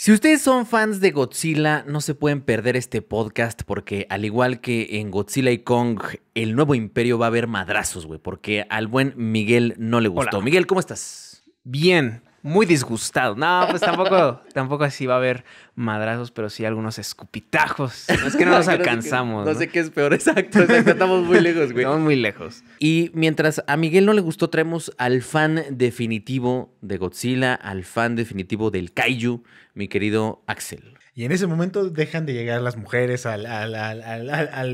Si ustedes son fans de Godzilla, no se pueden perder este podcast porque al igual que en Godzilla y Kong, el nuevo imperio va a haber madrazos, güey, porque al buen Miguel no le gustó. Miguel, ¿cómo estás? Bien, muy disgustado. No, pues tampoco, tampoco así va a haber madrazos, pero sí algunos escupitajos. es que no nos alcanzamos. no, sé qué, es peor, exacto. estamos muy lejos, güey. Estamos muy lejos. Y mientras a Miguel no le gustó, traemos al fan definitivo de Godzilla, al fan definitivo del Kaiju, mi querido Axel. Y en ese momento dejan de llegar las mujeres al,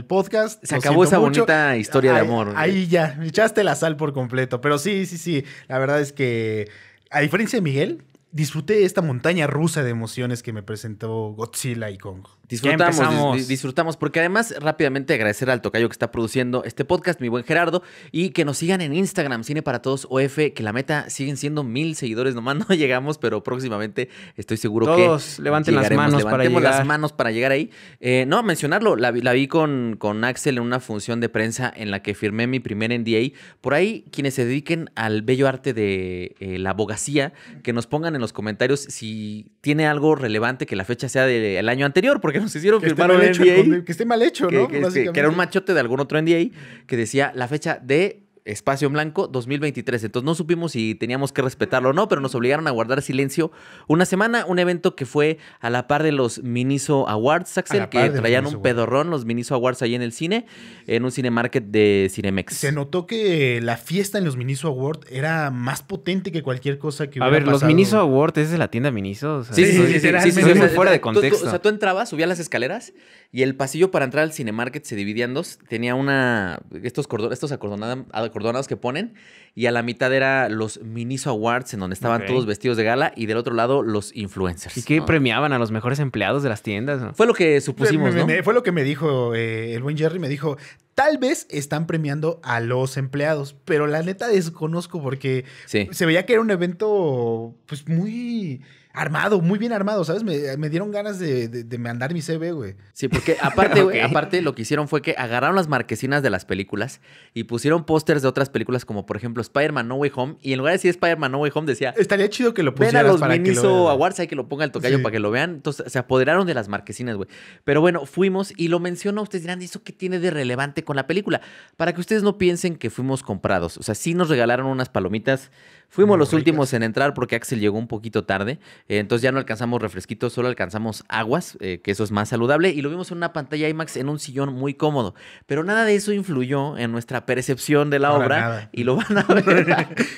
podcast. Se acabó esa bonita historia de amor. Ahí ya, echaste la sal por completo. Pero sí, sí, sí. La verdad es que a diferencia de Miguel, disfruté esta montaña rusa de emociones que me presentó Godzilla y Kong. Disfrutamos, disfrutamos, porque además rápidamente agradecer al tocayo que está produciendo este podcast, mi buen Gerardo, y que nos sigan en Instagram, Cine para Todos OF, que la meta siguen siendo mil seguidores, nomás no llegamos, pero próximamente estoy seguro que... Todos levanten las manos para llegar. las manos para llegar ahí. No, eh, no, mencionarlo, la, vi con, con Axel en una función de prensa en la que firmé mi primer NDA. Por ahí, quienes se dediquen al bello arte de eh, la abogacía, que nos pongan en los comentarios si tiene algo relevante que la fecha sea del año anterior, porque nos hicieron firmar un NDA. que esté mal hecho, ¿no? Este, que, era un machote de algún otro NDA que decía la fecha de espacio en blanco 2023. Entonces no supimos si teníamos que respetarlo o no, pero nos obligaron a guardar silencio una semana, un evento que fue a la par de los Miniso Awards, Axel, que traían un pedorrón los Miniso Awards ahí en el cine, en un cinemarket de Cinemex. Se notó que la fiesta en los Miniso Awards era más potente que cualquier cosa que hubiera A ver, los Miniso Awards es la tienda Miniso. sí, sí, sí, fuera de contexto. o sea, tú entrabas, subías las escaleras y el pasillo para entrar al cinemarket se dividía en dos. Tenía una estos cordones, estos acordonados acordonados que ponen y a la mitad era los Miniso Awards en donde estaban todos vestidos de gala y del otro lado los influencers. ¿Y que premiaban a los mejores empleados de las tiendas? Fue lo que supusimos, Fue lo que me dijo eh, el buen Jerry, me dijo, tal vez están premiando a los empleados, pero la neta desconozco porque se veía que era un evento pues muy armado, muy bien armado, ¿sabes? Me, dieron ganas de, de, mandar mi CV, güey. Sí, porque aparte, aparte lo que hicieron fue que agarraron las marquesinas de las películas y pusieron pósters de otras películas, como por ejemplo Spider-Man No Way Home, y en lugar de decir Spider-Man No Way Home decía... Estaría chido que lo pusieran Ven a los hay que lo ponga el tocayo para que lo vean. Entonces, se apoderaron de las marquesinas, güey. Pero bueno, fuimos y lo mencionó, ustedes dirán, ¿y ¿eso qué tiene de relevante con la película? Para que ustedes no piensen que fuimos comprados. O sea, sí nos regalaron unas palomitas Fuimos los últimos en entrar porque Axel llegó un poquito tarde, eh, entonces ya no alcanzamos refresquitos, solo alcanzamos aguas, eh, que eso es más saludable, y lo vimos en una pantalla IMAX en un sillón muy cómodo. Pero nada de eso influyó en nuestra percepción de la obra y lo van a ver.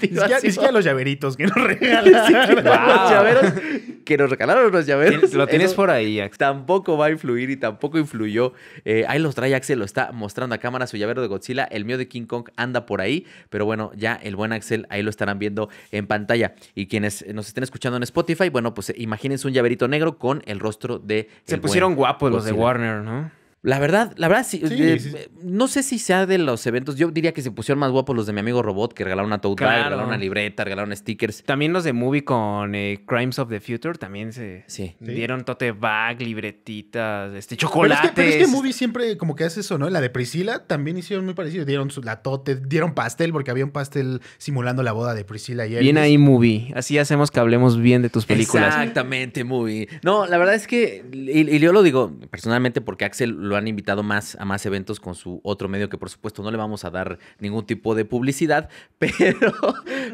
es, que, los llaveritos que nos regalaron. los llaveros, que nos regalaron los llaveros. Lo tienes por ahí, Axel. Tampoco va a influir y tampoco influyó. Eh, ahí los trae Axel, lo está mostrando a cámara su llavero de Godzilla, el mío de King Kong anda por ahí, pero bueno, ya el buen Axel ahí lo estarán viendo en pantalla. Y quienes nos estén escuchando en Spotify, bueno, pues eh, imagínense un llaverito negro con el rostro de... Se pusieron guapos los de Warner, ¿no? La verdad, la verdad, sí, eh, no sé si sea de los eventos. Yo diría que se pusieron más guapos los de mi amigo Robot, que regalaron una tote bag regalaron una libreta, regalaron stickers. También los de Movie con eh, Crimes of the Future también se Sí. dieron tote bag, libretitas, este, chocolates. Pero es, que, Movie siempre como que hace eso, ¿no? La de Priscila también hicieron muy parecido. Dieron la tote, dieron pastel, porque había un pastel simulando la boda de Priscila y Bien ahí, Movie. Así hacemos que hablemos bien de tus películas. Exactamente, Movie. No, la verdad es que, y, yo lo digo personalmente porque Axel lo han invitado más a más eventos con su otro medio que por supuesto no le vamos a dar ningún tipo de publicidad, pero,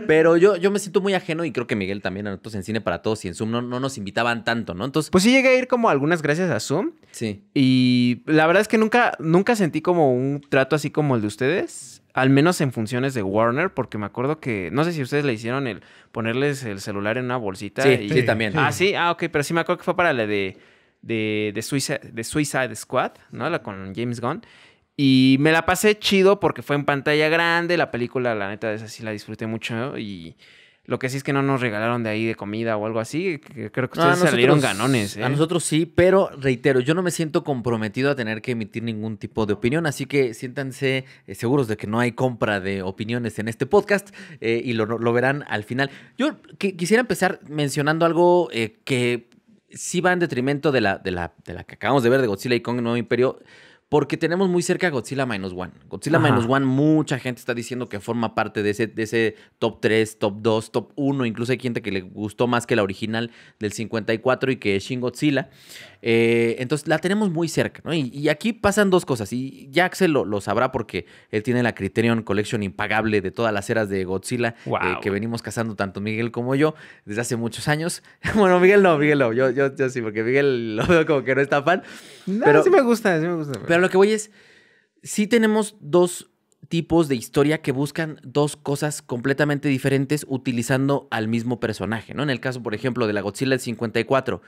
pero yo, yo me siento muy ajeno y creo que Miguel también, nosotros en Cine para Todos y en Zoom no, nos invitaban tanto, ¿no? Entonces... Pues sí llegué a ir como algunas gracias a Zoom. Sí. Y la verdad es que nunca, nunca sentí como un trato así como el de ustedes al menos en funciones de Warner, porque me acuerdo que, no sé si ustedes le hicieron el ponerles el celular en una bolsita. Sí, y, sí, también. Ah, sí, ah, ok, pero sí me acuerdo que fue para la de de, de, Suicide, de Squad, ¿no? La con James Gunn. Y me la pasé chido porque fue en pantalla grande. La película, la neta, esa sí la disfruté mucho. Y lo que sí es que no nos regalaron de ahí de comida o algo así. Creo que ustedes salieron ganones. ¿eh? A nosotros sí, pero reitero, yo no me siento comprometido a tener que emitir ningún tipo de opinión. Así que siéntanse eh, seguros de que no hay compra de opiniones en este podcast eh, y lo, verán al final. Yo quisiera empezar mencionando algo que sí va en detrimento de la, de la, de la que acabamos de ver de Godzilla y Kong Nuevo Imperio, porque tenemos muy cerca a Godzilla Minus One. Godzilla Minus One, mucha gente está diciendo que forma parte de ese, de ese top 3, top 2, top 1. Incluso hay gente que le gustó más que la original del 54 y que es Shin Godzilla. Eh, entonces la tenemos muy cerca, ¿no? Y, aquí pasan dos cosas. Y ya Axel lo, sabrá porque él tiene la Criterion Collection impagable de todas las eras de Godzilla eh, que venimos cazando tanto Miguel como yo desde hace muchos años. bueno, Miguel no, Miguel no. Yo, sí, porque Miguel lo veo como que no está fan. pero sí me gusta, sí me gusta lo que voy es, si tenemos dos tipos de historia que buscan dos cosas completamente diferentes utilizando al mismo personaje, ¿no? En el caso, por ejemplo, de la Godzilla del 54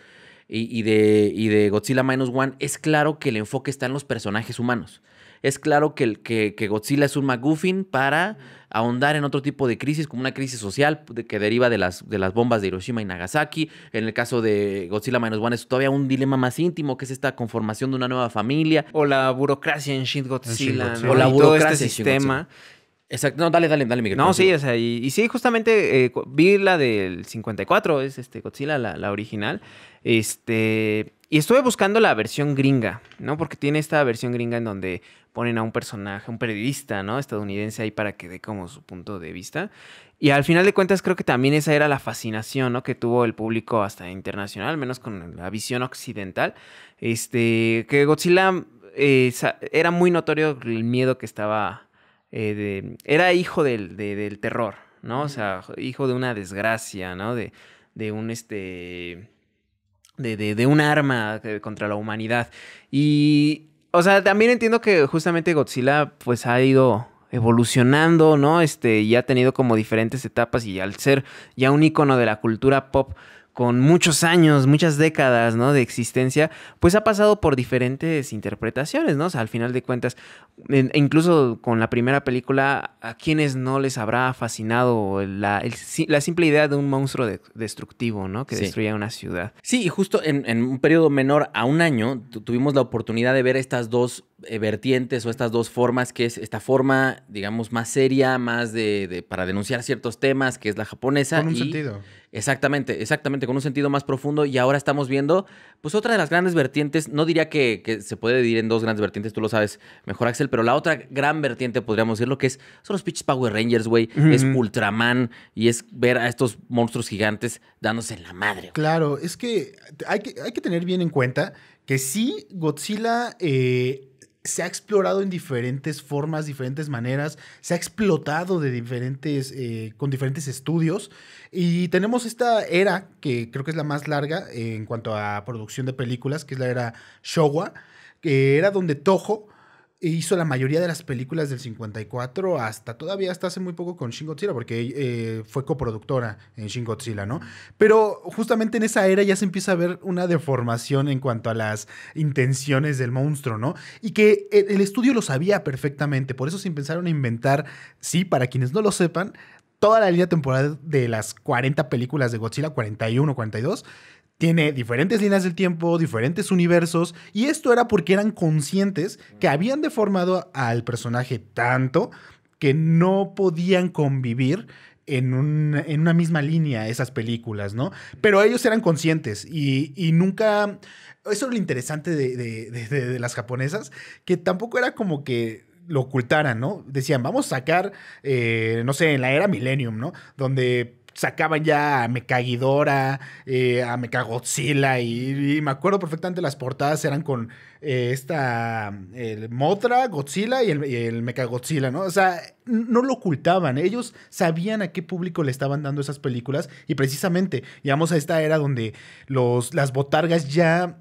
y, y, de, y de Godzilla Minus One, es claro que el enfoque está en los personajes humanos es claro que, que Godzilla es un McGuffin para ahondar en otro tipo de crisis, como una crisis social que deriva de las, de las bombas de Hiroshima y Nagasaki. En el caso de Godzilla Minus One es todavía un dilema más íntimo, que es esta conformación de una nueva familia. O la burocracia en Shin Godzilla. O la este burocracia sistema. Exacto. No, dale, dale, dale, Miguel. No, sí, o sea, y, sí, justamente eh, vi la del 54, es este Godzilla, la, la original. Este, y estuve buscando la versión gringa, ¿no? Porque tiene esta versión gringa en donde ponen a un personaje, un periodista, ¿no? Estadounidense ahí para que dé como su punto de vista. Y al final de cuentas creo que también esa era la fascinación, ¿no? Que tuvo el público hasta internacional, al menos con la visión occidental. Este, que Godzilla eh, era muy notorio el miedo que estaba... Eh, era hijo del, terror, ¿no? O sea, hijo de una desgracia, ¿no? De, de un, este de, de, un arma eh, contra la humanidad. Y, o sea, también entiendo que justamente Godzilla pues ha ido evolucionando, ¿no? Este, y ha tenido como diferentes etapas y al ser ya un icono de la cultura pop, con muchos años, muchas décadas, ¿no? De existencia, pues ha pasado por diferentes interpretaciones, ¿no? O sea, al final de cuentas, e incluso con la primera película, ¿a quienes no les habrá fascinado la, simple idea de un monstruo destructivo, ¿no? Que destruye una ciudad. Sí, y justo en, en un periodo menor a un año, tuvimos la oportunidad de ver estas dos eh, vertientes o estas dos formas, que es esta forma, digamos, más seria, más de, para denunciar ciertos temas, que es la japonesa. Con un sentido. Exactamente, exactamente, con un sentido más profundo. Y ahora estamos viendo, pues, otra de las grandes vertientes. No diría que, se puede dividir en dos grandes vertientes, tú lo sabes mejor, Axel, pero la otra gran vertiente, podríamos decir, lo que es, son los pitch Power Rangers, güey. Es Ultraman y es ver a estos monstruos gigantes dándose la madre. Claro, es que hay, que hay que tener bien en cuenta que sí, Godzilla eh, se ha explorado en diferentes formas, diferentes maneras, se ha explotado de diferentes, eh, con diferentes estudios y tenemos esta era que creo que es la más larga en cuanto a producción de películas, que es la era Showa, que era donde Toho e hizo la mayoría de las películas del 54 hasta todavía hasta hace muy poco con Shin Godzilla, porque eh, fue coproductora en Shin Godzilla, ¿no? Pero justamente en esa era ya se empieza a ver una deformación en cuanto a las intenciones del monstruo, ¿no? Y que el estudio lo sabía perfectamente, por eso se empezaron a inventar, sí, para quienes no lo sepan, toda la línea temporal de las 40 películas de Godzilla, 41, 42 tiene diferentes líneas del tiempo, diferentes universos, y esto era porque eran conscientes que habían deformado al personaje tanto que no podían convivir en, en, una misma línea esas películas, ¿no? Pero ellos eran conscientes y, nunca... Eso es lo interesante de, las japonesas, que tampoco era como que lo ocultaran, ¿no? Decían, vamos a sacar, eh, no sé, en la era millennium, ¿no? Donde sacaban ya a Mecaguidora, eh, a Mecagodzilla, y, me acuerdo perfectamente las portadas eran con eh, esta, el Mothra, Godzilla y el, Mecagodzilla, ¿no? O sea, no lo ocultaban, ellos sabían a qué público le estaban dando esas películas y precisamente llegamos a esta era donde los, las botargas ya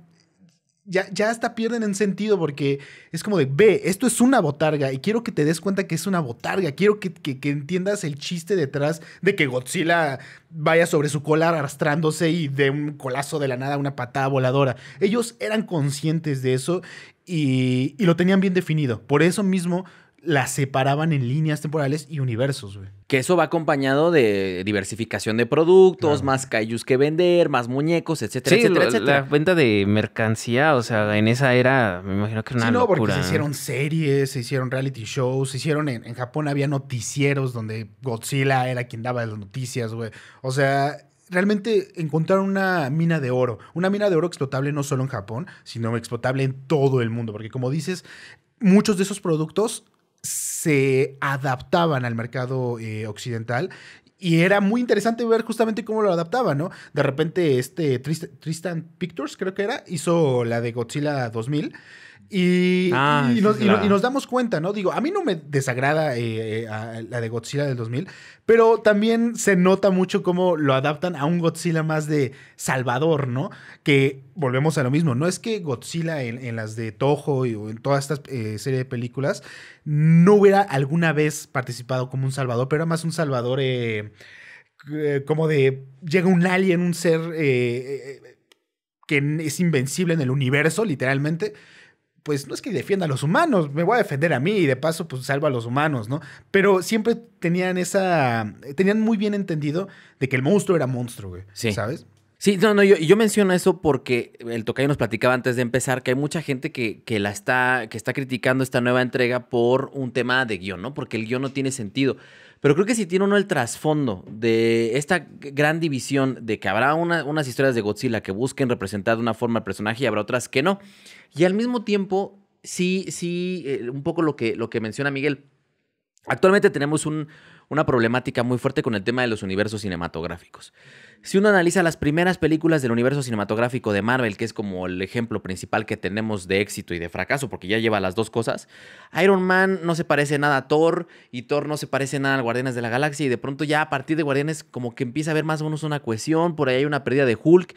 ya, ya hasta pierden en sentido porque es como de, ve, esto es una botarga y quiero que te des cuenta que es una botarga, quiero que, entiendas el chiste detrás de que Godzilla vaya sobre su cola arrastrándose y de un colazo de la nada una patada voladora. Ellos eran conscientes de eso y, y lo tenían bien definido. Por eso mismo las separaban en líneas temporales y universos, güey. Que eso va acompañado de diversificación de productos, más kaijus que vender, más muñecos, etcétera, etcétera, la, etcétera. La venta de mercancía, o sea, en esa era, me imagino que era una sí, no, Porque se hicieron series, se hicieron reality shows, se hicieron en, Japón había noticieros donde Godzilla era quien daba las noticias, güey. O sea, realmente encontraron una mina de oro. Una mina de oro explotable no solo en Japón, sino explotable en todo el mundo. Porque como dices, muchos de esos productos se adaptaban al mercado eh, occidental y era muy interesante ver justamente cómo lo adaptaban, ¿no? De repente, este Tristan Pictures, creo que era, hizo la de Godzilla 2000. Ah, y, nos, damos cuenta, ¿no? Digo, a mí no me desagrada eh, eh, la de Godzilla del 2000, pero también se nota mucho cómo lo adaptan a un Godzilla más de Salvador, ¿no? Que volvemos a lo mismo. No es que Godzilla en, las de Toho y, o en todas estas eh, serie de películas no hubiera alguna vez participado como un salvador, pero era más un salvador eh, eh, como de llega un alien, un ser que es invencible en el universo, literalmente. Pues no es que defienda a los humanos, me voy a defender a mí y de paso pues salvo a los humanos, ¿no? Pero siempre tenían esa, tenían muy bien entendido de que el monstruo era monstruo, güey, sí. ¿sabes? Sí, no, no, yo, menciono eso porque el Tocayo nos platicaba antes de empezar que hay mucha gente que, la está, que está criticando esta nueva entrega por un tema de guión, ¿no? Porque el guión no tiene sentido. Pero creo que si tiene uno el trasfondo de esta gran división de que habrá unas historias de Godzilla que busquen representar de una forma al personaje y habrá otras que no. Y al mismo tiempo, sí, sí, eh, un poco lo que, lo que menciona Miguel. Actualmente tenemos un, una problemática muy fuerte con el tema de los universos cinematográficos. Si uno analiza las primeras películas del universo cinematográfico de Marvel, que es como el ejemplo principal que tenemos de éxito y de fracaso, porque ya lleva las dos cosas, Iron Man no se parece nada a Thor y Thor no se parece nada al Guardianes de la Galaxia y de pronto ya a partir de Guardianes como que empieza a haber más o menos una cohesión, por ahí hay una pérdida de Hulk.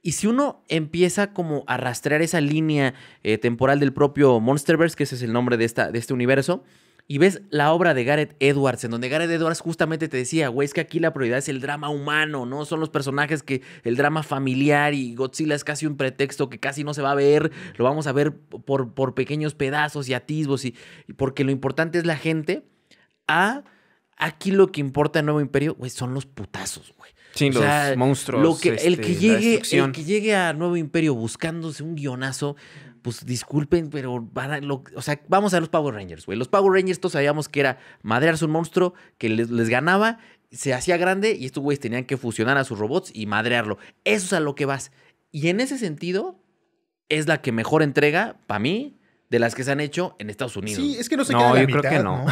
Y si uno empieza como a rastrear esa línea eh, temporal del propio Monsterverse, que ese es el nombre de, esta, de este universo, y ves la obra de Gareth Edwards, en donde Gareth Edwards justamente te decía, güey, es que aquí la prioridad es el drama humano, ¿no? Son los personajes que el drama familiar y Godzilla es casi un pretexto que casi no se va a ver, lo vamos a ver por, por pequeños pedazos y atisbos, y, porque lo importante es la gente, a aquí lo que importa en Nuevo Imperio, güey, son los putazos, güey. Sí, los monstruos. Lo que, el este, que llegue a Nuevo Imperio buscándose un guionazo pues disculpen, pero van o sea, vamos a los Power Rangers, güey. Los Power Rangers todos sabíamos que era madrearse un monstruo que les, ganaba, se hacía grande y estos güeyes tenían que fusionar a sus robots y madrearlo. Eso es a lo que vas. Y en ese sentido, es la que mejor entrega, para mí, de las que se han hecho en Estados Unidos. Sí, es que no se yo creo que no.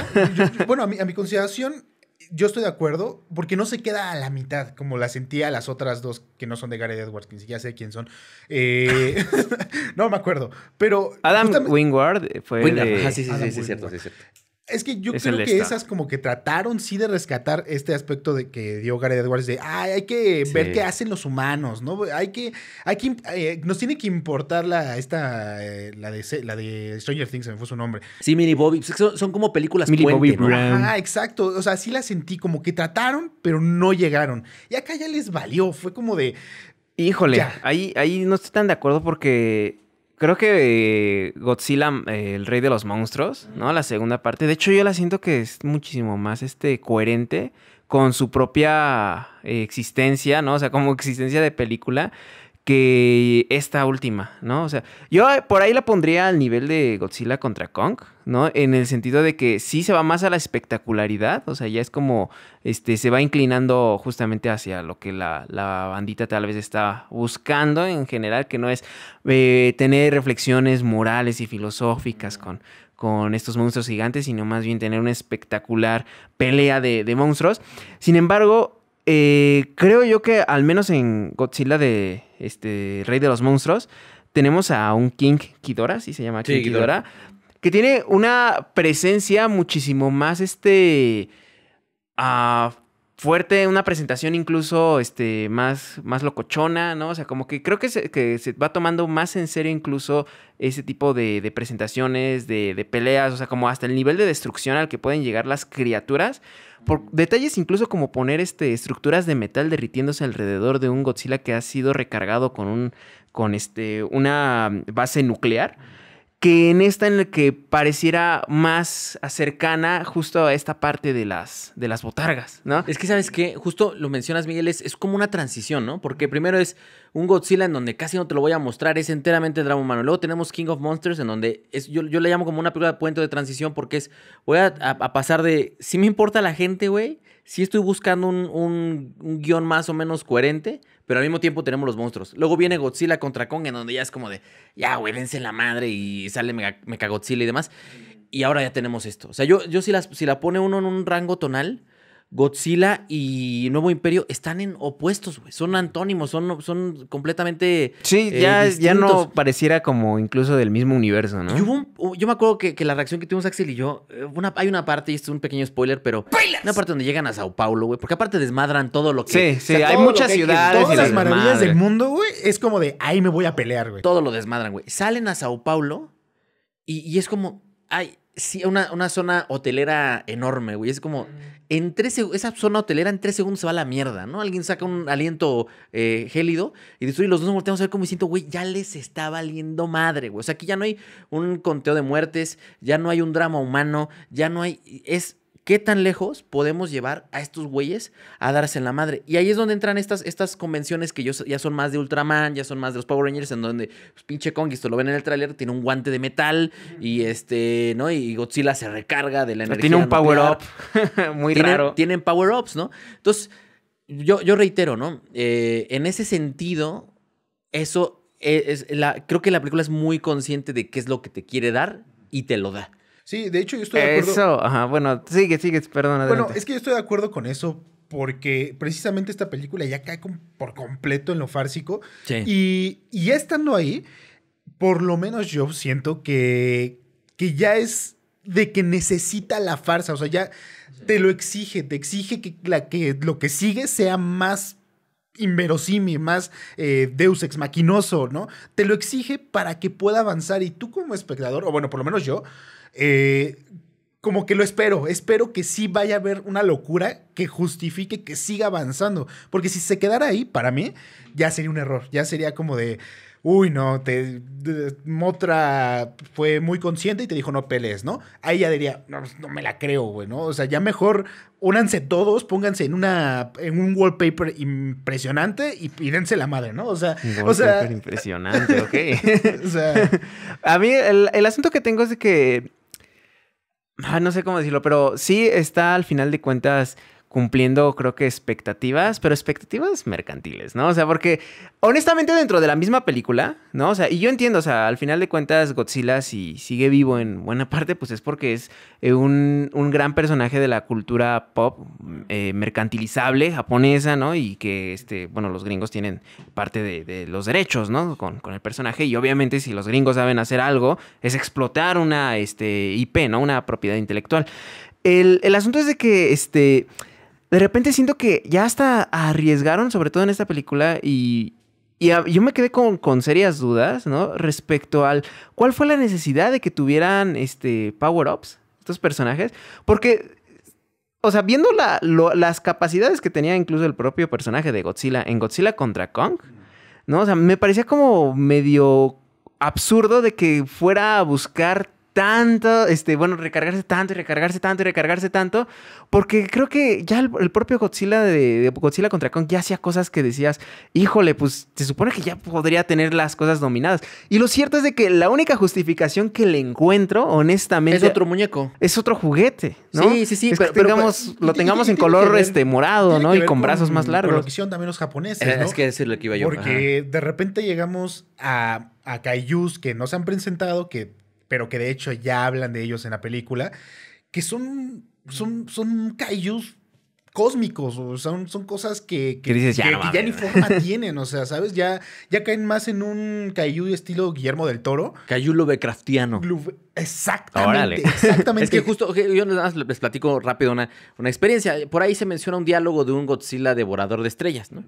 bueno, a mi, a mi consideración, yo estoy de acuerdo, porque no se queda a la mitad, como la sentía las otras dos que no son de Gary Edwards, que ni sé quién son. Eh, no me acuerdo, pero... Adam Wingward fue sí, sí, sí, sí, cierto, sí, cierto. Es que yo creo que esas como que trataron sí de rescatar este aspecto de que dio Gary Edwards de, ay, hay que ver qué hacen los humanos, ¿no? Hay que, hay que, eh, nos tiene que importar la, esta, eh, la de, la de Stranger Things, se me fue su nombre. Sí, Mini Bobby, pues, son, como películas Mini Bobby ¿no? Ah, exacto, o sea, sí la sentí como que trataron, pero no llegaron. Y acá ya les valió, fue como de... Híjole, ahí, ahí no estoy tan de acuerdo porque Creo que eh, Godzilla, eh, el rey de los monstruos, ¿no? La segunda parte. De hecho, yo la siento que es muchísimo más este, coherente con su propia eh, existencia, ¿no? O sea, como existencia de película que esta última, ¿no? O sea, yo eh, por ahí la pondría al nivel de Godzilla contra Kong, ¿no? En el sentido de que sí se va más a la espectacularidad, o sea, ya es como, este, se va inclinando justamente hacia lo que la, bandita tal vez está buscando en general, que no es eh, tener reflexiones morales y filosóficas con, con estos monstruos gigantes, sino más bien tener una espectacular pelea de, de monstruos. Sin embargo, eh, creo yo que al menos en Godzilla de este Rey de los Monstruos tenemos a un King Kidora, si se llama King Kidora, que tiene una presencia muchísimo más este ah, fuerte, una presentación incluso este, más, más locochona, ¿no? O sea, como que creo que se, va tomando más en serio incluso ese tipo de, presentaciones, de, de, peleas, o sea, como hasta el nivel de destrucción al que pueden llegar las criaturas. Por detalles incluso como poner este, estructuras de metal derritiéndose alrededor de un Godzilla que ha sido recargado con, un, con este, una base nuclear que en esta en la que pareciera más cercana justo a esta parte de las, de las botargas, ¿no? Es que, ¿sabes qué? Justo lo mencionas, Miguel, es, como una transición, ¿no? Porque primero es un Godzilla en donde casi no te lo voy a mostrar, es enteramente drama humano. Luego tenemos King of Monsters, en donde es, yo, le llamo como una película de puente de transición porque es, voy a, a pasar de, si me importa la gente, güey, sí estoy buscando un, guión más o menos coherente, pero al mismo tiempo tenemos los monstruos. Luego viene Godzilla contra Kong, en donde ya es como de, ya, güey, la madre y sale Mega, Godzilla y demás. Y ahora ya tenemos esto. O sea, yo, yo si la pone uno en un rango tonal, Godzilla y Nuevo Imperio están en opuestos, güey. Son antónimos, son, son completamente. Sí, eh, ya, no pareciera como incluso del mismo universo, ¿no? Oh, yo me acuerdo que, la reacción que tuvimos Axel y yo. Eh, una, hay una parte, y esto es un pequeño spoiler, pero. ¡Pilas! Una parte donde llegan a Sao Paulo, güey. Porque aparte desmadran todo lo que. Sí, sí, hay muchas ciudades. todas las maravillas del mundo, güey. Es como de ahí me voy a pelear, güey. Todo lo desmadran, güey. Salen a Sao Paulo y, es como. Ay, Sí, una, zona hotelera enorme, güey. Es como, en tres, esa zona hotelera en tres segundos se va a la mierda, ¿no? Alguien saca un aliento eh, gélido y destruye los dos nos volteamos a ver como siento, güey, ya les está valiendo madre, güey. O sea, aquí ya no hay un conteo de muertes, ya no hay un drama humano, ya no hay... Es ¿Qué tan lejos podemos llevar a estos güeyes a darse en la madre? Y ahí es donde entran estas, estas convenciones que ya son más de Ultraman, ya son más de los Power Rangers, en donde pues, pinche Kong, esto lo ven en el tráiler, tiene un guante de metal y este, ¿no? Y Godzilla se recarga de la energía. Tiene un power up muy raro. Tienen power ups, ¿no? Entonces, yo, yo reitero, ¿no? Eh, en ese sentido, eso e, la, creo que la película es muy consciente de qué es lo que te quiere dar y te lo da. Sí, de hecho yo estoy de acuerdo. Eso, ajá, bueno, sigue, sigue, perdón. Bueno, es que yo estoy de acuerdo con eso porque precisamente esta película ya cae por completo en lo fársico. Y, ya estando ahí, por lo menos yo siento que, que ya es de que necesita la farsa, o sea, ya te lo exige, te exige que, la, que lo que sigue sea más inverosímil, más eh, deus ex maquinoso, ¿no? Te lo exige para que pueda avanzar y tú como espectador, o bueno, por lo menos yo, eh, como que lo espero, espero que sí vaya a haber una locura que justifique que siga avanzando, porque si se quedara ahí, para mí, ya sería un error, ya sería como de, uy, no, te, Motra fue muy consciente y te dijo no pelees, ¿no? Ahí ya diría, pues, no, me la creo, güey, ¿no? O sea, ya mejor únanse todos, pónganse en, una, en un wallpaper impresionante y, pídense la madre, ¿no? O sea, wallpaper impresionante, ok. o sea, a mí el, el asunto que tengo es de que Ah, no sé cómo decirlo, pero sí está al final de cuentas cumpliendo, creo que expectativas, pero expectativas mercantiles, ¿no? O sea, porque honestamente dentro de la misma película, ¿no? O sea, y yo entiendo, o sea, al final de cuentas Godzilla si sigue vivo en buena parte, pues es porque es eh, un, gran personaje de la cultura pop eh, mercantilizable japonesa, ¿no? Y que, este, bueno, los gringos tienen parte de, los derechos, ¿no? Con, el personaje y obviamente si los gringos saben hacer algo, es explotar una, este, IP, ¿no? Una propiedad intelectual. El, el asunto es de que, este de repente siento que ya hasta arriesgaron, sobre todo en esta película, y, yo me quedé con, serias dudas, ¿no? Respecto al cuál fue la necesidad de que tuvieran este power-ups, estos personajes, porque, o sea, viendo las capacidades que tenía incluso el propio personaje de Godzilla en Godzilla contra Kong, ¿no? O sea, me parecía como medio absurdo de que fuera a buscar tanto, este, bueno, recargarse tanto y recargarse tanto y recargarse tanto, porque creo que ya el, propio Godzilla de, Godzilla contra Kong ya hacía cosas que decías, híjole, pues se supone que ya podría tener las cosas dominadas. Y lo cierto es de que la única justificación que le encuentro, honestamente, es otro muñeco, es otro juguete, ¿no? Sí, sí, sí, pero, que lo tengamos en color este morado, ¿no? Y con brazos más largos. Con lo que hicieron también los japoneses, ¿no? Es que es lo que iba yo. Porque de repente llegamos a a Kaijus que no se han presentado, que pero que de hecho ya hablan de ellos en la película, que son, son, son kaijus cósmicos, o son, son cosas que, ya, ni forma tienen, o sea, ¿sabes? Ya, ya caen más en un kaiju estilo Guillermo del Toro. Kaiju Lovecraftiano. Exactamente. Exactamente. es que justo, yo les platico rápido una, una experiencia. Por ahí se menciona un diálogo de un Godzilla devorador de estrellas, ¿no?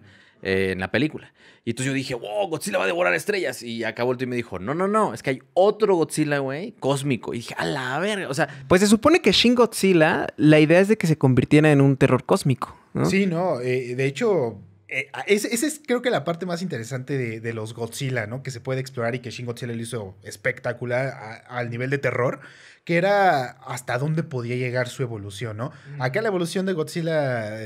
Eh, en la película. Y entonces yo dije, wow, Godzilla va a devorar estrellas. Y acabó el y me dijo, no, no, no, es que hay otro Godzilla, güey, cósmico. Y dije, a la verga, o sea... Pues se supone que Shin Godzilla, la idea es de que se convirtiera en un terror cósmico, ¿no? Sí, no, eh, de hecho... Eh, esa es creo que la parte más interesante de, los Godzilla, ¿no? Que se puede explorar y que Shin Godzilla lo hizo espectacular al nivel de terror, que era hasta dónde podía llegar su evolución, ¿no? Mm. Acá la evolución de Godzilla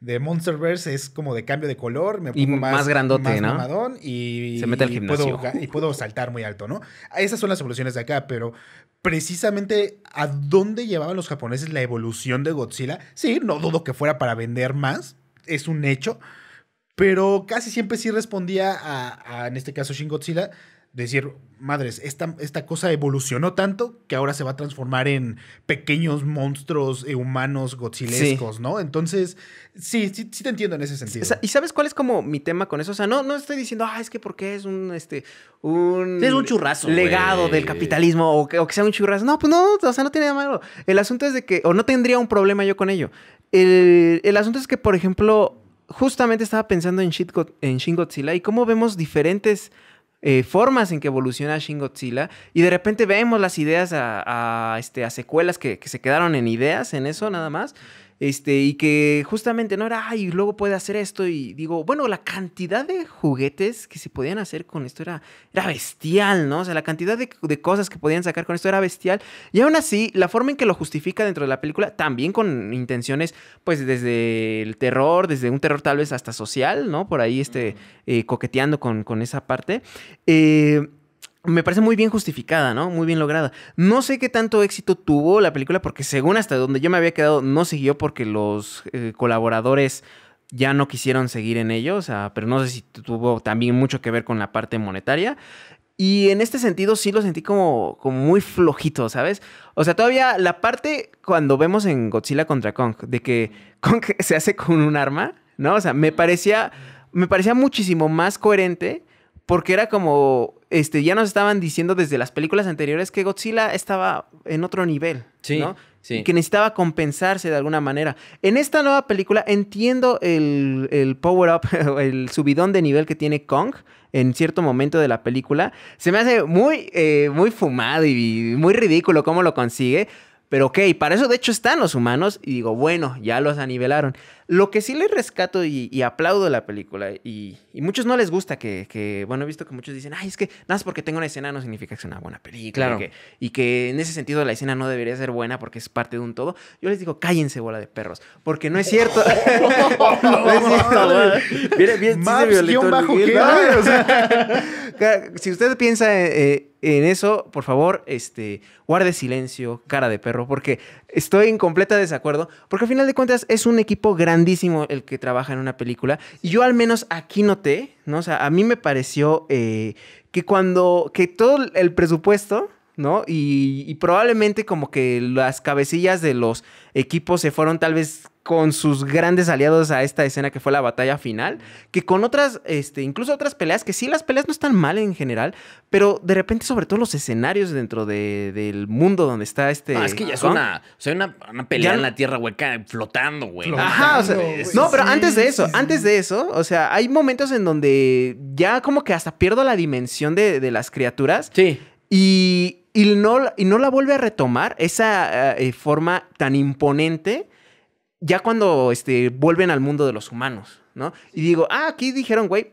de Monsterverse es como de cambio de color, me pongo y más, más, grandote, ¿no? y se mete al gimnasio. Y puedo, saltar muy alto, ¿no? Esas son las evoluciones de acá, pero precisamente a dónde llevaban los japoneses la evolución de Godzilla, sí, no dudo que fuera para vender más, es un hecho, pero casi siempre sí respondía a, a en este caso Shin Godzilla, decir, madres, esta, esta cosa evolucionó tanto que ahora se va a transformar en pequeños monstruos eh, humanos godzilescos, ¿no? Entonces, sí, sí, te entiendo en ese sentido. ¿Y sabes cuál es como mi tema con eso? O sea, no, estoy diciendo, ah, es que porque es un, este, un... Es un churrazo. Legado del capitalismo o que, sea un churrazo. No, pues no, o sea, no tiene nada malo. El asunto es de que, o no tendría un problema yo con ello. El, asunto es que, por ejemplo, justamente estaba pensando en, en Shin Godzilla y cómo vemos diferentes eh, formas en que evoluciona Shin y de repente vemos las ideas a, este, a secuelas que, se quedaron en ideas, en eso nada más. Este, y que justamente no era, ay, luego puede hacer esto. Y digo, bueno, la cantidad de juguetes que se podían hacer con esto era, era bestial, ¿no? O sea, la cantidad de, cosas que podían sacar con esto era bestial. Y aún así, la forma en que lo justifica dentro de la película, también con intenciones, pues desde el terror, desde un terror tal vez hasta social, ¿no? Por ahí, este, eh, coqueteando con, con esa parte. Eh, me parece muy bien justificada, ¿no? Muy bien lograda. No sé qué tanto éxito tuvo la película porque según hasta donde yo me había quedado no siguió porque los eh, colaboradores ya no quisieron seguir en ello, o sea, pero no sé si tuvo también mucho que ver con la parte monetaria. Y en este sentido sí lo sentí como, como muy flojito, ¿sabes? O sea, todavía la parte cuando vemos en Godzilla contra Kong, de que Kong se hace con un arma, ¿no? O sea, me parecía, me parecía muchísimo más coherente porque era como, este, ya nos estaban diciendo desde las películas anteriores que Godzilla estaba en otro nivel, sí, ¿no? Sí. Que necesitaba compensarse de alguna manera. En esta nueva película entiendo el, power-up, el subidón de nivel que tiene Kong en cierto momento de la película. Se me hace muy, eh, muy fumado y muy ridículo cómo lo consigue. Pero ok, para eso de hecho están los humanos y digo, bueno, ya los anivelaron. Lo que sí les rescato y, aplaudo la película, y, muchos no les gusta que, bueno, he visto que muchos dicen, ay, es que nada más porque tengo una escena no significa que sea una buena película. Claro. Y, que, y, que, en ese sentido la escena no debería ser buena porque es parte de un todo. Yo les digo, cállense, bola de perros, porque no es cierto. no es cierto. Mire, bien, si usted piensa eh, eh, en eso, por favor, este, guarde silencio, cara de perro, porque estoy en completa desacuerdo, porque al final de cuentas es un equipo grande grandísimo el que trabaja en una película. Y yo al menos aquí noté, ¿no? O sea, a mí me pareció eh, que cuando, que todo el presupuesto ¿no? Y, probablemente como que las cabecillas de los equipos se fueron tal vez con sus grandes aliados a esta escena que fue la batalla final, que con otras, este, incluso otras peleas, que sí las peleas no están mal en general, pero de repente sobre todo los escenarios dentro del mundo donde está este... es que ya es una, o sea, una, una, pelea en la tierra hueca flotando, güey. Ajá, o sea, no, pero antes de eso, antes de eso, o sea, hay momentos en donde ya como que hasta pierdo la dimensión de, de las criaturas. Sí. Y, y no, y no la vuelve a retomar esa eh, eh, forma tan imponente ya cuando este, vuelven al mundo de los humanos, ¿no? Y digo, ah, aquí dijeron, güey,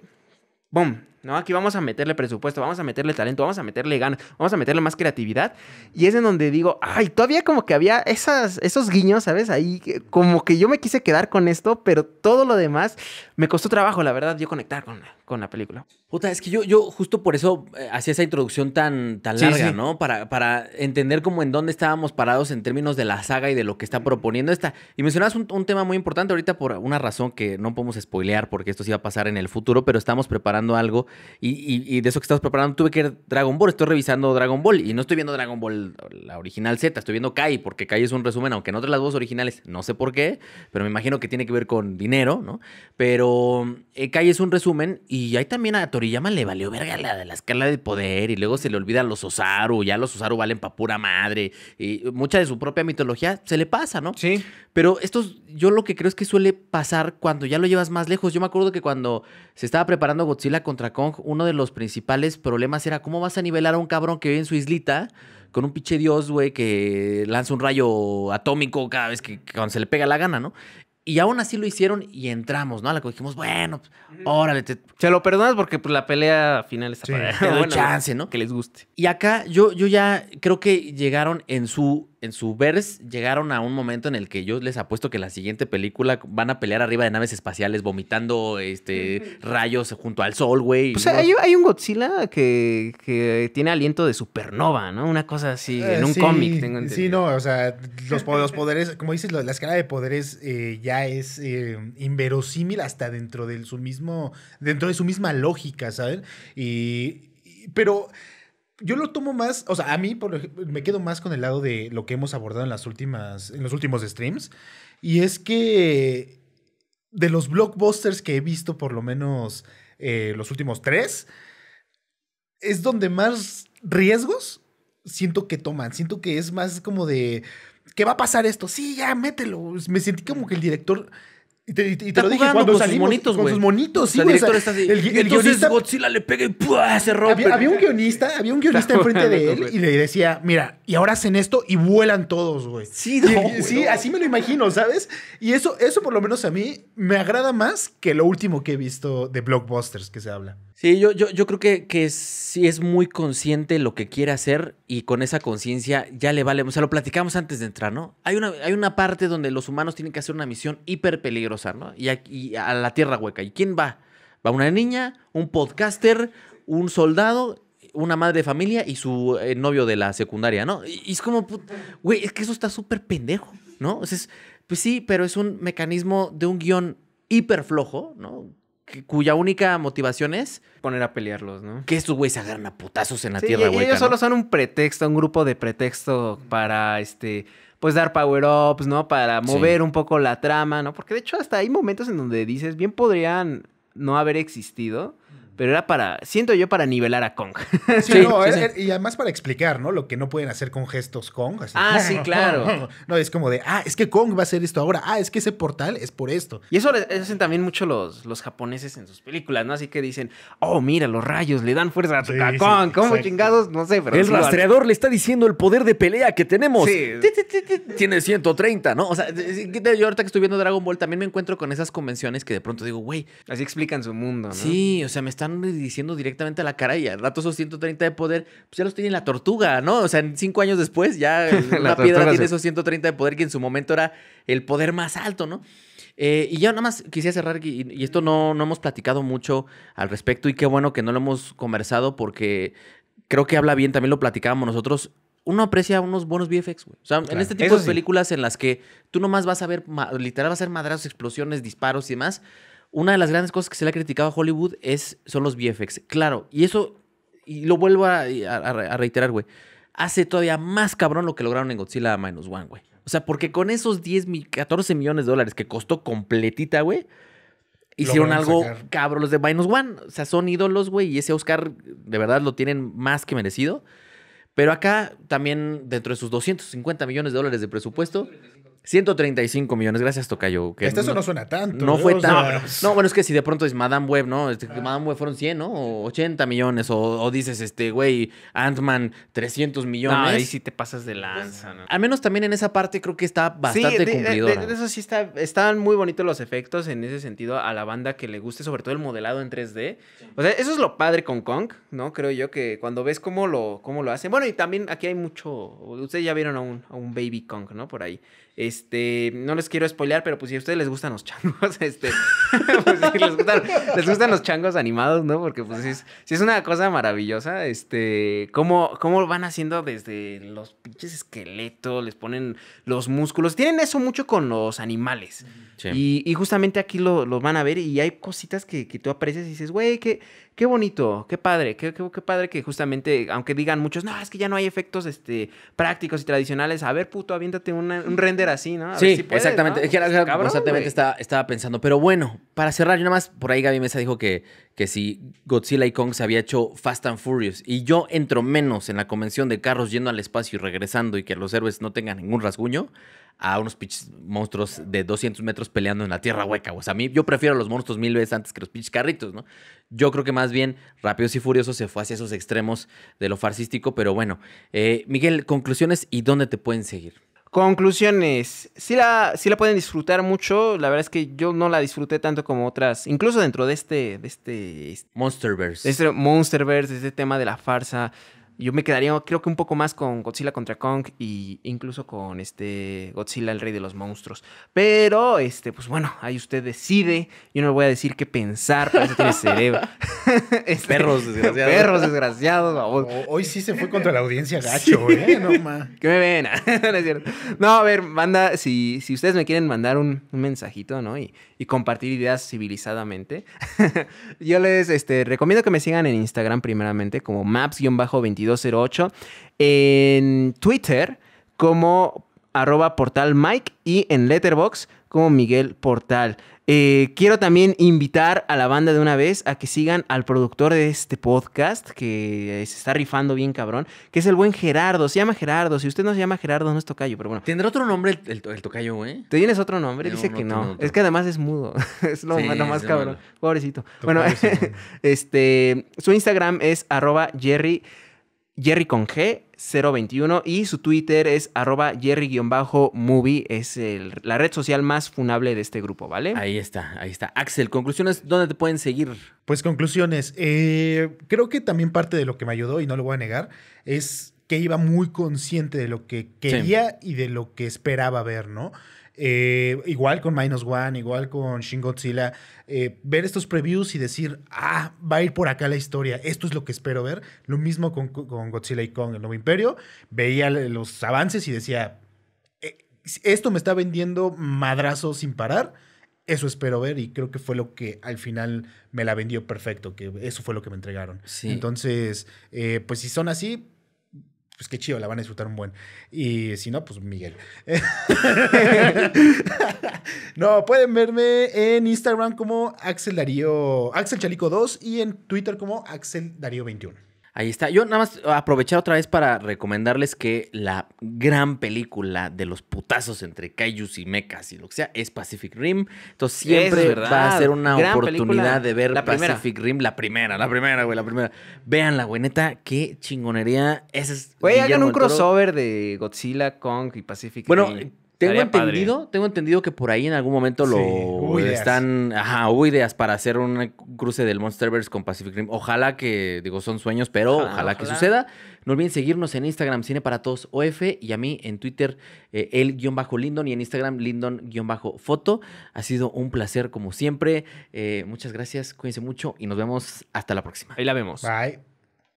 boom, no, aquí vamos a meterle presupuesto, vamos a meterle talento, vamos a meterle ganas, vamos a meterle más creatividad. Y es en donde digo, ay, todavía como que había esas, esos guiños, ¿sabes? Ahí como que yo me quise quedar con esto, pero todo lo demás me costó trabajo, la verdad, yo conectar con, la película. Puta, es que yo, yo justo por eso eh, hacía esa introducción tan, larga, ¿no? Para, para entender como en dónde estábamos parados en términos de la saga y de lo que está proponiendo esta. Y mencionabas un tema muy importante ahorita por una razón que no podemos spoilear porque esto sí va a pasar en el futuro, pero estamos preparando algo y, de eso que estabas preparando, tuve que ir Dragon Ball. Estoy revisando Dragon Ball y no estoy viendo Dragon Ball, la original Z, estoy viendo Kai, porque Kai es un resumen, aunque no trae las dos originales, no sé por qué, pero me imagino que tiene que ver con dinero, ¿no? Pero eh, Kai es un resumen y ahí también a Toriyama le valió verga la de la escala de poder y luego se le olvida a los Osaru, ya los Osaru valen pa' pura madre y mucha de su propia mitología se le pasa, ¿no? Sí. Pero esto yo lo que creo es que suele pasar cuando ya lo llevas más lejos. Yo me acuerdo que cuando se estaba preparando Godzilla contra Kong, uno de los principales problemas era cómo vas a nivelar a un cabrón que vive en su islita con un pinche dios, güey, que lanza un rayo atómico cada vez que, cuando se le pega la gana, ¿no? Y aún así lo hicieron y entramos, ¿no? A la que dijimos, bueno, órale. Te... Se lo perdonas porque pues, la pelea final está para... chance, ¿no? Que les guste. Y acá yo, yo ya creo que llegaron en su en su verse llegaron a un momento en el que yo les apuesto que la siguiente película van a pelear arriba de naves espaciales vomitando este rayos junto al sol, güey. Pues, o sea, hay, un Godzilla que, tiene aliento de supernova, ¿no? Una cosa así, en eh, un cómic, tengo entendido. Sí, no, o sea, los, poderes, como dices, la escala de poderes eh, ya es eh, inverosímil hasta dentro de su mismo, dentro de su misma lógica, ¿saben? y pero yo lo tomo más, o sea, a mí me quedo más con el lado de lo que hemos abordado en las últimas, en los últimos streams, y es que de los blockbusters que he visto, por lo menos eh, los últimos tres, es donde más riesgos siento que toman, siento que es más como de, ¿qué va a pasar esto? Sí, ya mételo. Me sentí como que el director y te, lo dije cuando con salimos, sus monitos, Con sus monitos, sí, güey, El, guionista, Godzilla le pega y se rompe. Había, un guionista, había un guionista enfrente de él y le decía, mira, y ahora hacen esto y vuelan todos, güey. Sí, sí, así me lo imagino, ¿sabes? Y eso, eso por lo menos a mí me agrada más que lo último que he visto de blockbusters que se habla. Sí, yo, yo, yo creo que, que sí es muy consciente lo que quiere hacer y con esa conciencia ya le vale. O sea, lo platicamos antes de entrar, ¿no? Hay una, hay una parte donde los humanos tienen que hacer una misión hiper peligrosa, ¿no? Y, aquí, a la tierra hueca. ¿Y quién va? Va una niña, un podcaster, un soldado una madre de familia y su eh, novio de la secundaria, ¿no? Y, es como, güey, es que eso está súper pendejo, ¿no? O pues sí, pero es un mecanismo de un guión hiper flojo, ¿no? cuya única motivación es poner a pelearlos, ¿no? Que estos güeyes se agarran a putazos en la tierra, güey. Ellos solo son un pretexto, un grupo de pretexto para este pues dar power-ups, ¿no? Para mover un poco la trama, ¿no? Porque de hecho hasta hay momentos en donde dices, bien podrían no haber existido pero era para, siento yo, para nivelar a Kong. Sí, y además para explicar, ¿no? Lo que no pueden hacer con gestos Kong. ah, sí, claro. No, es como de, ah, es que Kong va a hacer esto ahora, ah, es que ese portal es por esto. Y eso hacen también mucho los, los japoneses en sus películas, ¿no? Así que dicen, oh, mira, los rayos le dan fuerza a, Kong, ¿cómo chingados? No sé, pero... El rastreador le está diciendo el poder de pelea que tenemos. Sí. Tiene 130, ¿no? O sea, yo ahorita que estoy viendo Dragon Ball también me encuentro con esas convenciones que de pronto digo, güey. Así explican su mundo, ¿no? Sí, o sea, me está están diciendo directamente a la cara y al rato esos 130 de poder, pues ya los tiene la tortuga, ¿no? O sea, en cinco años después ya la piedra tiene esos 130 de poder que en su momento era el poder más alto, ¿no? Eh, y yo nada más quisiera cerrar, y, esto no, no hemos platicado mucho al respecto, y qué bueno que no lo hemos conversado porque creo que habla bien, también lo platicábamos nosotros, uno aprecia unos buenos VFX, güey. O sea, en este tipo de películas en las que tú nomás vas a ver, literal, va a ser madrazos, explosiones, disparos y demás, una de las grandes cosas que se le ha criticado a Hollywood es, son los VFX. Claro, y eso, y lo vuelvo a, reiterar, güey, hace todavía más cabrón lo que lograron en Godzilla Minus One, güey. O sea, porque con esos 10, 14 millones de dólares que costó completita, güey, hicieron algo cabrón los de Minus One. O sea, son ídolos, güey, y ese Oscar de verdad lo tienen más que merecido. Pero acá también, dentro de sus 250 millones de dólares de presupuesto, 135 millones, gracias Tocayo. Que este eso no suena tanto. No ¿eh? fue No, bueno, es que si de pronto es Madame Web, ¿no? Este, ah. Madame Web fueron 100, ¿no? O 80 millones. O, dices, este, güey, Ant-Man, 300 millones. ahí sí te pasas de lanza, ¿no? Al menos también en esa parte creo que está bastante sí, cumplido. eso sí está, están muy bonitos los efectos en ese sentido a la banda que le guste, sobre todo el modelado en 3D. O sea, eso es lo padre con Kong, ¿no? Creo yo que cuando ves cómo lo, cómo lo hacen. Bueno, y también aquí hay mucho. Ustedes ya vieron a un, a un Baby Kong, ¿no? Por ahí. Este, no les quiero spoilear, pero pues si a ustedes les gustan los changos, este, pues, les, gustan, los changos animados, ¿no? Porque pues si es, una cosa maravillosa, este, cómo, cómo van haciendo desde los pinches esqueletos, les ponen los músculos, tienen eso mucho con los animales. Y, justamente aquí lo, van a ver y hay cositas que, que tú aprecias y dices, güey, qué, qué bonito, qué padre, qué, padre que justamente, aunque digan muchos, no, es que ya no hay efectos este, prácticos y tradicionales, a ver, puto, aviéntate un render así, ¿no? sí, exactamente, es que estaba, estaba, pensando, pero bueno, para cerrar, yo nada más, por ahí Gaby Mesa dijo que, que si Godzilla y Kong se había hecho Fast and Furious y yo entro menos en la convención de carros yendo al espacio y regresando y que los héroes no tengan ningún rasguño, a unos pitch monstruos de 200 metros peleando en la tierra hueca. O sea, a mí yo prefiero a los monstruos mil veces antes que los pitch carritos, ¿no? Yo creo que más bien Rápidos y Furiosos se fue hacia esos extremos de lo farcístico, pero bueno. Eh, Miguel, conclusiones y dónde te pueden seguir. Conclusiones. Sí la, la pueden disfrutar mucho. La verdad es que yo no la disfruté tanto como otras. Incluso dentro de este. De este Monsterverse. este Monsterverse, este tema de la farsa. Yo me quedaría, creo que un poco más con Godzilla contra Kong y incluso con este Godzilla, el rey de los monstruos. Pero, este, pues bueno, ahí usted decide. Yo no le voy a decir qué pensar, parece eso tiene cerebro. Este, perros desgraciados. Perros desgraciados, hoy sí se fue contra la audiencia gacho, ¿eh? No, Que me no es cierto. No, a ver, manda, si, si ustedes me quieren mandar un, mensajito, ¿no? Y, compartir ideas civilizadamente. Yo les este, recomiendo que me sigan en Instagram primeramente como maps-22 208 en Twitter como arroba portal Mike y en Letterbox como Miguel Portal. Eh, quiero también invitar a la banda de una vez a que sigan al productor de este podcast que eh, se está rifando bien cabrón, que es el buen Gerardo. Se llama Gerardo. Si usted no se llama Gerardo, no es tocayo, pero bueno. ¿Tendrá otro nombre el, tocayo, eh? ¿Te tienes otro nombre? Dice que no. Es que además es mudo. es lo, más cabrón. Pobrecito. bueno, este, su Instagram es arroba Jerry. Jerry con G 021 y su Twitter es arroba Jerry-movie, es la red social más funable de este grupo, ¿vale? Ahí está, ahí está. Axel, conclusiones, ¿dónde te pueden seguir? Pues conclusiones, eh, creo que también parte de lo que me ayudó, y no lo voy a negar, es que iba muy consciente de lo que quería y de lo que esperaba ver, ¿no? Eh, igual con Minus One, igual con Shin Godzilla. Eh, ver estos previews y decir, ah, va a ir por acá la historia, esto es lo que espero ver. Lo mismo con, Godzilla y con el nuevo imperio. Veía los avances y decía, eh, esto me está vendiendo madrazo sin parar. Eso espero ver y creo que fue lo que al final me la vendió perfecto, que eso fue lo que me entregaron. Entonces, pues si son así, pues qué chido, la van a disfrutar un buen. Y si no, pues Miguel. no, pueden verme en Instagram como Axel Darío, Axel Chalico 2 y en Twitter como Axel Darío 21. Ahí está. Yo nada más aprovechar otra vez para recomendarles que la gran película de los putazos entre kaijus y mechas y lo que sea es Pacific Rim. Entonces siempre va a ser una oportunidad de ver Pacific Rim, la primera, la primera, güey, la primera. Vean güey, neta, qué chingonería. es Güey, hagan un crossover de Godzilla, Kong y Pacific Rim. Tengo entendido, tengo entendido que por ahí en algún momento lo están, ideas. ajá, hubo ideas para hacer un cruce del Monsterverse con Pacific Rim. Ojalá que, digo, son sueños, pero ojalá, que suceda. No olviden seguirnos en Instagram, Cine para Todos OF, y a mí en Twitter, eh, el guión Lindon, y en Instagram, Lindon foto. Ha sido un placer como siempre. Eh, muchas gracias, cuídense mucho y nos vemos hasta la próxima. Ahí la vemos. Bye.